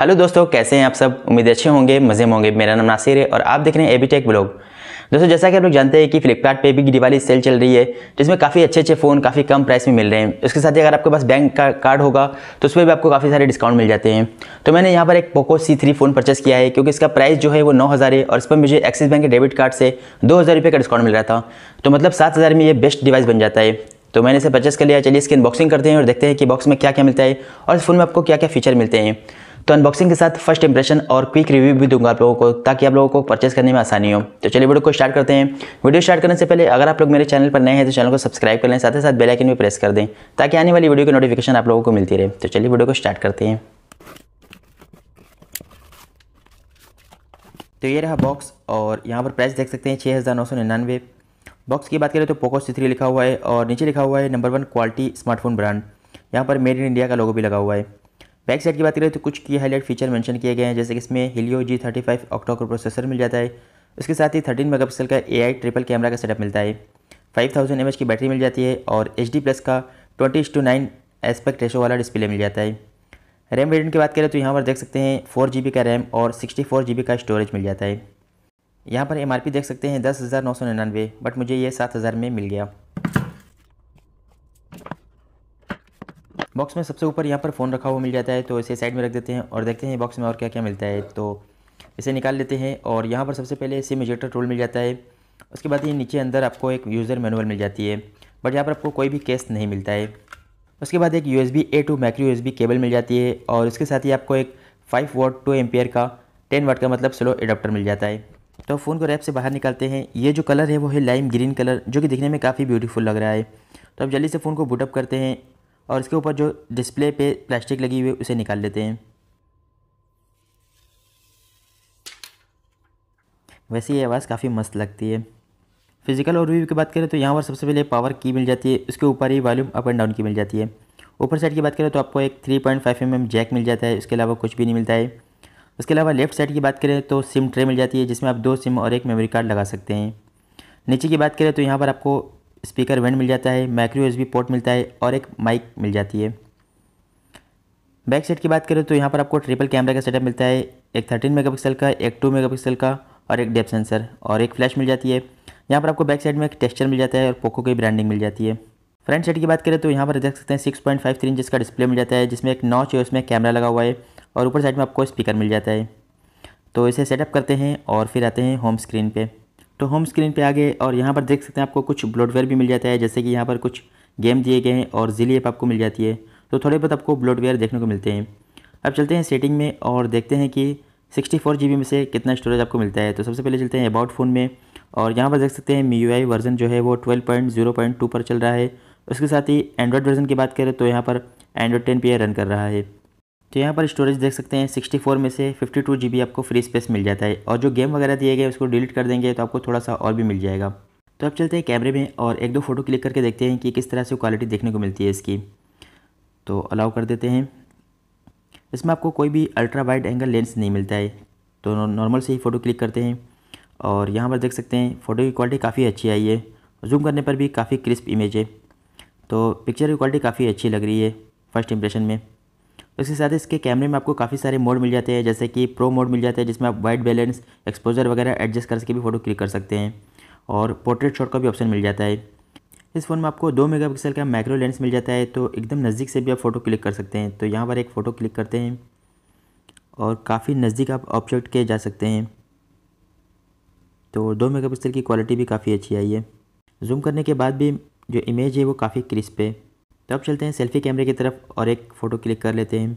hello दोस्तों कैसे हैं आप सब उम्मीद अच्छे होंगे मज़े होंगे मेरा नाम नासिर है और आप देख रहे हैं एबी टेक ब्लॉग दोस्तों जैसा कि आप लोग जानते हैं कि फ्लिपकार्ट पे भी दिवाली सेल चल रही है जिसमें काफ़ी अच्छे अच्छे फ़ोन काफ़ी कम प्राइस में मिल रहे हैं उसके साथ ही अगर आपके पास बैंक का कार्ड होगा तो उस पर भी आपको काफ़ी सारे डिस्काउंट मिल जाते हैं तो मैंने यहाँ पर एक Poco C three phone purchase किया है क्योंकि इसका प्राइस जो है वो नौ हज़ार है और इस पर मुझे एक्सिस बैंक के डेबिट कार्ड से दो हज़ार रुपये का डिस्काउंट मिल रहा था तो मतलब सात हज़ार में ये बेस्ट डिवाइस बन जाता है तो मैंने इसे परचेस कर लिया चलिए इसकी अनबॉक्सिंग करते हैं और देखते हैं कि बॉक्स में क्या क्या मिलता है और इस फ़ोन में आपको क्या क्या फीचर मिलते हैं तो अनबॉक्सिंग के साथ फर्स्ट इंप्रेशन और क्विक रिव्यू भी दूंगा आप लोगों को ताकि आप लोगों को परचेस करने में आसानी हो तो चलिए वीडियो को स्टार्ट करते हैं वीडियो स्टार्ट करने से पहले अगर आप लोग मेरे चैनल पर नए हैं तो चैनल को सब्सक्राइब कर लें साथ ही साथ बेलाइकन भी प्रेस कर दें ताकि आने वाली वीडियो की नोटिफिकेशन आप लोगों को मिलती रहे तो चलिए वीडियो को स्टार्ट करते हैं तो ये रहा बॉक्स और यहाँ पर प्राइस देख सकते हैं छः हज़ार नौ सौ निन्यानवे बॉक्स की बात करें तो पोको सी थ्री लिखा हुआ है और नीचे लिखा हुआ है number one quality smartphone brand यहाँ पर मेड इन इंडिया का लोगो भी लगा हुआ है बैक साइड की बात करें तो कुछ की हाईलाइट फीचर मेंशन किए गए हैं जैसे कि इसमें Helio G thirty five octa processor मिल जाता है उसके साथ ही थर्टीन मेगापिक्सल का ए आई ट्रिपल कैमरा का सेटअप मिलता है फाइव थाउजेंड एम एच की बैटरी मिल जाती है और एच डी प्लस का twenty to nine aspect ratio वाला डिस्प्ले मिल जाता है रैम वेरियंट की बात करें तो यहाँ पर देख सकते हैं फोर जी बी का रैम और सिक्सटी फोर जी बी का स्टोरेज मिल जाता है यहाँ पर एम आर पी देख सकते हैं दस हज़ार नौ सौ निन्यानवे बट मुझे ये सात हज़ार में मिल गया बॉक्स में सबसे ऊपर यहाँ पर फ़ोन रखा हुआ मिल जाता है तो इसे साइड में रख देते हैं और देखते हैं बॉक्स में और क्या क्या मिलता है तो इसे निकाल लेते हैं और यहाँ पर सबसे पहले सिम इजेक्टर टूल मिल जाता है उसके बाद ये नीचे अंदर आपको एक यूज़र मैनुअल मिल जाती है बट यहाँ पर आपको कोई भी केस नहीं मिलता है उसके बाद एक U S B A to micro U cable मिल जाती है और इसके साथ ही आपको एक फाइव वॉट टू एम्पेयर का टेन वाट का मतलब स्लो एडाप्टर मिल जाता है तो फ़ोन को रैप से बाहर निकालते हैं ये जो कलर है वो है लाइम ग्रीन कलर जो कि दिखने में काफ़ी ब्यूटीफुल लग रहा है तो अब जल्दी से फ़ोन को बुटअप करते हैं और इसके ऊपर जो डिस्प्ले पे प्लास्टिक लगी हुई है उसे निकाल लेते हैं वैसे ये आवाज़ काफ़ी मस्त लगती है फिजिकल और की बात करें तो यहाँ पर सबसे पहले पावर की मिल जाती है उसके ऊपर ही वॉल्यूम अप एंड डाउन की मिल जाती है ऊपर साइड की बात करें तो आपको एक 3.5 पॉइंट mm जैक मिल जाता है उसके अलावा कुछ भी नहीं मिलता है उसके अलावा लेफ्ट साइड की बात करें तो सिम ट्रे मिल जाती है जिसमें आप दो सिम और एक मेमोरी कार्ड लगा सकते हैं नीचे की बात करें तो यहाँ पर आपको स्पीकर वेंट मिल जाता है माइक्रो यूएसबी पोर्ट मिलता है और एक माइक मिल जाती है बैक साइड की बात करें तो यहाँ पर आपको ट्रिपल कैमरा का सेटअप मिलता है एक थर्टीन मेगा का एक टू मेगा का और एक डेप सेंसर और एक फ्लैश मिल जाती है यहाँ पर आपको बैक साइड में एक टेक्स्चर मिल जाता है और पोको की ब्रांडिंग मिल जाती है फ्रंट साइड की बात करें तो यहाँ पर देख सकते हैं six point five three inch का डिस्प्ले मिल जाता है जिसमें एक नॉच है उसमें कैमरा लगा हुआ है और ऊपर साइड में आपको स्पीकर मिल जाता है तो इसे सेटअप करते हैं और फिर आते हैं होम स्क्रीन पर तो होम स्क्रीन पे आ गए और यहाँ पर देख सकते हैं आपको कुछ ब्लॉडवेयर भी मिल जाता है जैसे कि यहाँ पर कुछ गेम दिए गए हैं और जिली ऐप आपको मिल जाती है तो थोड़े बहुत आपको ब्लॉडवेयर देखने को मिलते हैं अब चलते हैं सेटिंग में और देखते हैं कि सिक्सटी फोर जी बी में से कितना स्टोरेज आपको मिलता है तो सबसे पहले चलते हैं अबाउट फ़ोन में और यहाँ पर देख सकते हैं मी यू वर्जन जो है वो twelve point zero point two पर चल रहा है उसके साथ ही एंड्रॉयड वर्जन की बात करें तो यहाँ पर एंड्रॉयड टेन पे रन कर रहा है तो यहाँ पर स्टोरेज देख सकते हैं 64 में से 52 टू आपको फ्री स्पेस मिल जाता है और जो गेम वगैरह दिए गए उसको डिलीट कर देंगे तो आपको थोड़ा सा और भी मिल जाएगा तो अब चलते हैं कैमरे में और एक दो फ़ोटो क्लिक करके देखते हैं कि किस तरह से क्वालिटी देखने को मिलती है इसकी तो अलाउ कर देते हैं इसमें आपको कोई भी अल्ट्रा वाइड एंगल लेंस नहीं मिलता है तो नॉर्मल से ही फ़ोटो क्लिक करते हैं और यहाँ पर देख सकते हैं फ़ोटो की क्वालिटी काफ़ी अच्छी आई है जूम करने पर भी काफ़ी क्रिस्प इमेज है तो पिक्चर की क्वालिटी काफ़ी अच्छी लग रही है फर्स्ट इंप्रेशन में तो इसके साथ इसके कैमरे में आपको काफ़ी सारे मोड मिल जाते हैं जैसे कि प्रो मोड मिल जाता है जिसमें आप वाइट बैलेंस एक्सपोजर वगैरह एडजस्ट करके भी फोटो क्लिक कर सकते हैं और पोर्ट्रेट शॉट का भी ऑप्शन मिल जाता है इस फ़ोन में आपको दो मेगापिक्सल का माइक्रो लेंस मिल जाता है तो एकदम नज़दीक से भी आप फ़ोटो क्लिक कर सकते हैं तो यहाँ पर एक फ़ोटो क्लिक करते हैं और काफ़ी नज़दीक आप ऑब्जेक्ट के जा सकते हैं तो दो मेगापिक्सल की क्वालिटी भी काफ़ी अच्छी आई है जूम करने के बाद भी जो इमेज है वो काफ़ी क्रिस्प है तो अब चलते हैं सेल्फी कैमरे की तरफ और एक फ़ोटो क्लिक कर लेते हैं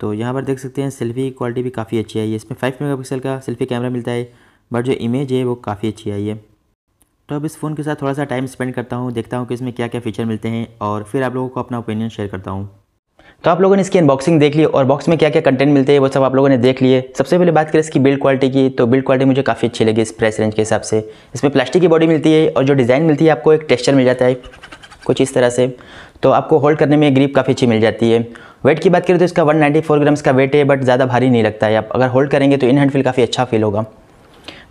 तो यहाँ पर देख सकते हैं सेल्फी की क्वालिटी भी काफ़ी अच्छी आई है इसमें फाइव मेगापिक्सल का सेल्फी कैमरा मिलता है बट जो इमेज है वो काफ़ी अच्छी आई है तो अब इस फ़ोन के साथ थोड़ा सा टाइम स्पेंड करता हूँ देखता हूँ कि इसमें क्या क्या फ़ीचर मिलते हैं और फिर आप लोगों को अपना ओपिनियन शेयर करता हूँ तो आप लोगों ने इसकी अनबॉक्सिंग देख ली और बॉक्स में क्या क्या कंटेंट मिलते हैं वो सब आप लोगों ने देख लिए सबसे पहले बात करें इसकी बिल्ड क्वालिटी की तो बिल्ड क्वालिटी मुझे काफ़ी अच्छी लगी इस प्राइस रेंज के हिसाब से इसमें प्लास्टिक की बॉडी मिलती है और जो डिज़ाइन मिलती है आपको एक टेक्स्चर मिल जाता है कुछ इस तरह से तो आपको होल्ड करने में ग्रिप काफ़ी अच्छी मिल जाती है वेट की बात करें तो इसका 194 ग्राम्स का वेट है बट ज़्यादा भारी नहीं लगता है आप अगर होल्ड करेंगे तो इन हैंड फील काफ़ी अच्छा फील होगा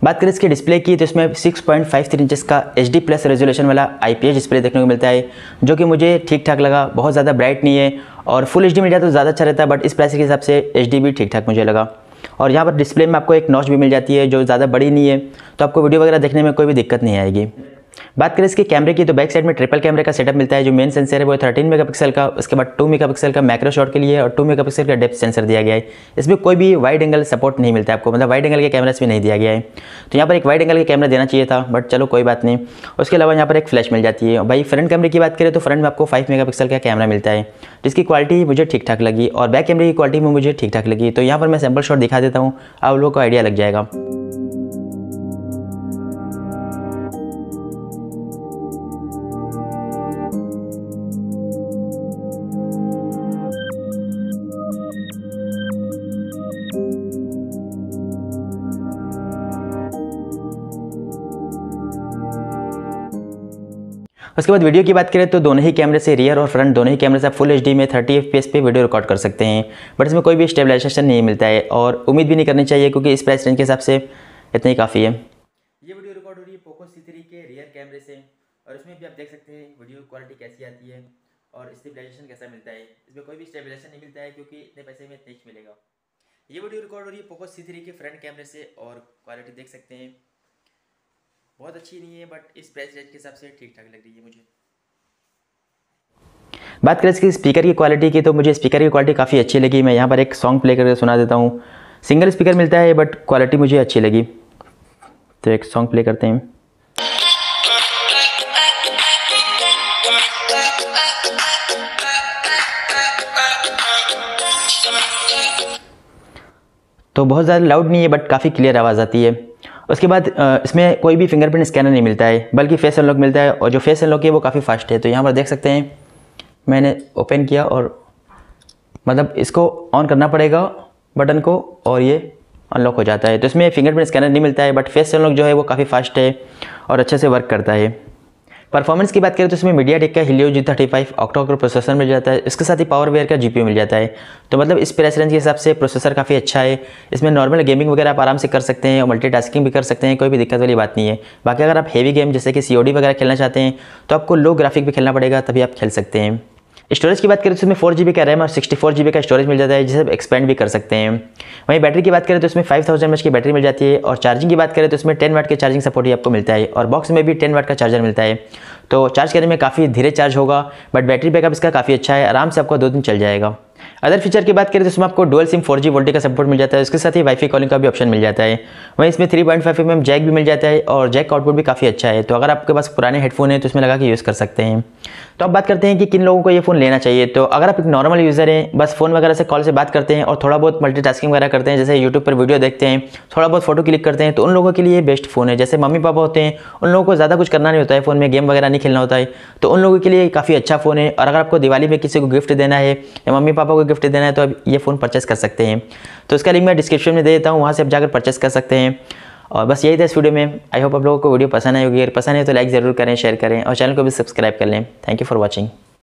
बात करें इसके डिस्प्ले की तो इसमें 6.53 पॉइंट इंचेस का एच डी प्लस रेजोल्यूशन वाला आईपीएस डिस्प्ले देखने को मिलता है जो कि मुझे ठीक ठाक लगा बहुत ज़्यादा ब्राइट नहीं है और फुल एच मिल जाए तो ज़्यादा अच्छा रहता है बट इस प्राइस के हिसाब से एच भी ठीक ठाक मुझे लगा और यहाँ पर डिस्प्ले में आपको एक नॉच भी मिल जाती है जो ज़्यादा बड़ी नहीं है तो आपको वीडियो वगैरह देखने में कोई भी दिक्कत नहीं आएगी बात करें इसके कैमरे की तो बैक साइड में ट्रिपल कैमरे का सेटअप मिलता है जो मेन सेंसर है वो थर्टीन मेगापिक्सल का उसके बाद टू मेगापिक्सल का मैक्रो शॉट के लिए और टू मेगापिक्सल का डेप्थ सेंसर दिया गया है इसमें कोई भी वाइड एंगल सपोर्ट नहीं मिलता है आपको मतलब वाइड एंगल के कैमरास में नहीं दिया गया है तो यहाँ पर एक वाइड एंगल का कैमरा देना चाहिए था बट चलो कोई बात नहीं उसके अलावा यहाँ पर एक फ्लैश मिल जाती है भाई फ्रंट कैमरे की बात करें तो फ्रंट में आपको फाइव मेगा का कैमरा मिलता है जिसकी क्वालिटी मुझे ठीक ठाक लगी और बैक कैमरे की क्वालिटी में मुझे ठीक ठाक लगी तो यहाँ पर मैं सैम्पल शॉट दिखा देता हूँ आप लोगों को आइडिया लग जाएगा उसके बाद वीडियो की बात करें तो दोनों ही कैमरे से रियर और फ्रंट दोनों ही कैमरे से आप फुल एच में थर्टी एफ पे वीडियो रिकॉर्ड कर सकते हैं बट इसमें कोई भी स्टेबलाइजेशन नहीं मिलता है और उम्मीद भी नहीं करनी चाहिए क्योंकि इस प्राइस रेंज के हिसाब से इतना ही काफ़ी है ये वीडियो रिकॉर्ड हो रही है पोको सी के रियर कैमरे से और इसमें भी आप देख सकते हैं वीडियो क्वालिटी कैसी आती है और स्टेबलाइजेशन कैसा मिलता है इसमें कोई भी स्टेबलाइजेशन नहीं मिलता है क्योंकि इतने पैसे में तेज मिलेगा ये वीडियो रिकॉर्ड हो रही है पोको सी के फ्रंट कैमरे से और क्वालिटी देख सकते हैं बहुत अच्छी नहीं है बट इस प्राइस रेंज के हिसाब से ठीक ठाक लग रही है मुझे बात करें इसकी स्पीकर की क्वालिटी की तो मुझे स्पीकर की क्वालिटी काफ़ी अच्छी लगी मैं यहाँ पर एक सॉन्ग प्ले करके सुना देता हूँ सिंगल स्पीकर मिलता है बट क्वालिटी मुझे अच्छी लगी तो एक सॉन्ग प्ले करते हैं तो बहुत ज़्यादा लाउड नहीं है बट काफ़ी क्लियर आवाज़ आती है उसके बाद इसमें कोई भी फिंगरप्रिंट स्कैनर नहीं मिलता है बल्कि फेस अनलॉक मिलता है और जो फेस अनलॉक है वो काफ़ी फास्ट है तो यहाँ पर देख सकते हैं मैंने ओपन किया और मतलब इसको ऑन करना पड़ेगा बटन को और ये अनलॉक हो जाता है तो इसमें फिंगरप्रिंट स्कैनर नहीं मिलता है बट फेस अनलॉक जो है वो काफ़ी फास्ट है और अच्छे से वर्क करता है परफॉर्मेंस की बात करें तो इसमें मीडिया टेक का Helio G thirty five octacore processor मिल जाता है इसके साथ ही पावर वेयर का जी मिल जाता है तो मतलब इस प्राइस रेंज के हिसाब से प्रोसेसर काफ़ी अच्छा है इसमें नॉर्मल गेमिंग वगैरह आप आराम से कर सकते हैं और मल्टीटास्किंग भी कर सकते हैं कोई भी दिक्कत वाली बात नहीं है बाकी अगर आप हेवी गेम जैसे कि सी वगैरह खेलना चाहते हैं तो आपको लो ग्राफिक भी खेलना पड़ेगा तभी आप खेल सकते हैं स्टोरेज की बात करें तो इसमें फोर जी बी का रैम और सिक्सटी फोर जी बी का स्टोरेज मिल जाता है जिसे आप एक्सपेंड भी कर सकते हैं वहीं बैटरी की बात करें तो इसमें फाइव थाउजेंड एम की बैटरी मिल जाती है और चार्जिंग की बात करें तो इसमें टेन वाट के चार्जिंग सपोर्ट ही आपको मिलता है और बॉक्स में भी टेन वाट का चार्जर मिलता है तो चार्ज करने में काफ़ी धीरे चार्ज होगा बट बैटरी बैकअप इसका काफ़ी अच्छा है आराम से आपका दो दिन चल जाएगा अदर फीचर की बात करें तो इसमें आपको डुअल सिम 4G वोल्टी का सपोर्ट मिल जाता है उसके साथ ही वाईफाई कॉलिंग का भी ऑप्शन मिल जाता है वहीं इसमें three point five M jack भी मिल जाता है और जैक आउटपुट भी काफ़ी अच्छा है तो अगर आपके पास पुराने हेडफोन है तो इसमें लगा के यूज़ कर सकते हैं तो अब बात करते हैं कि किन लोगों को ये फ़ोन लेना चाहिए तो अगर आप एक नॉर्मल यूज़र हैं बस फ़ोन वगैरह से कॉल से बात करते हैं और थोड़ा बहुत मल्टीटास्किंग वगैरह करते हैं जैसे यूट्यूब पर वीडियो देखते हैं थोड़ा बहुत फोटो क्लिक करते हैं तो उन लोगों के लिए बेस्ट फ़ोन है जैसे मम्मी पापा होते हैं उन लोगों को ज़्यादा कुछ करना नहीं होता है फ़ोन में गेम वगैरह नहीं खेलना होता है तो उन लोगों के लिए काफ़ी अच्छा फ़ोन है और अगर आपको दिवाली में किसी को गिफ्ट देना है या मम्मी पापा पापा को गिफ्ट देना है तो आप ये फ़ोन परचेस कर सकते हैं तो इसका लिंक मैं डिस्क्रिप्शन में दे देता हूँ वहाँ से आप जाकर परचेस कर सकते हैं और बस यही था इस वीडियो में आई होप आप लोगों को वीडियो पसंद आई होगी अगर पसंद है तो लाइक ज़रूर करें शेयर करें और चैनल को भी सब्सक्राइब कर लें थैंक यू फॉर वॉचिंग